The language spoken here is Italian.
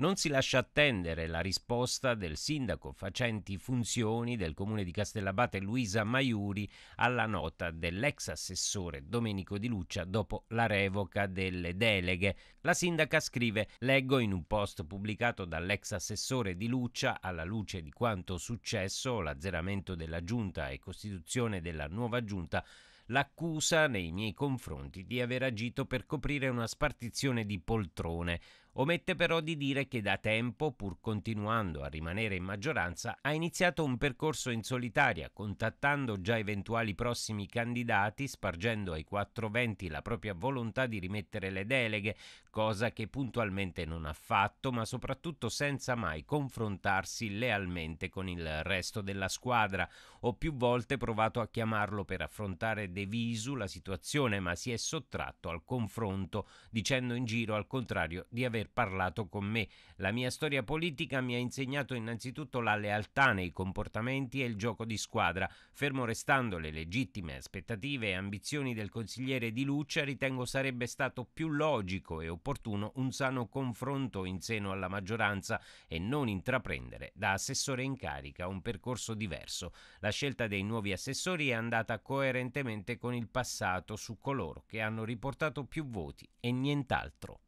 Non si lascia attendere la risposta del sindaco facenti funzioni del comune di Castellabate Luisa Maiuri alla nota dell'ex assessore Domenico Di Luccia dopo la revoca delle deleghe. La sindaca scrive: Leggo in un post pubblicato dall'ex assessore Di Luccia alla luce di quanto successo, l'azzeramento della giunta e costituzione della nuova giunta l'accusa nei miei confronti di aver agito per coprire una spartizione di poltrone. Omette però di dire che da tempo, pur continuando a rimanere in maggioranza, ha iniziato un percorso in solitaria, contattando già eventuali prossimi candidati, spargendo ai 420 la propria volontà di rimettere le deleghe, cosa che puntualmente non ha fatto, ma soprattutto senza mai confrontarsi lealmente con il resto della squadra. Ho più volte provato a chiamarlo per affrontare de visu la situazione, ma si è sottratto al confronto, dicendo in giro al contrario di aver aver parlato con me. La mia storia politica mi ha insegnato innanzitutto la lealtà nei comportamenti e il gioco di squadra. Fermo restando le legittime aspettative e ambizioni del consigliere Di Luccia, ritengo sarebbe stato più logico e opportuno un sano confronto in seno alla maggioranza e non intraprendere da assessore in carica un percorso diverso. La scelta dei nuovi assessori è andata coerentemente con il passato su coloro che hanno riportato più voti e nient'altro.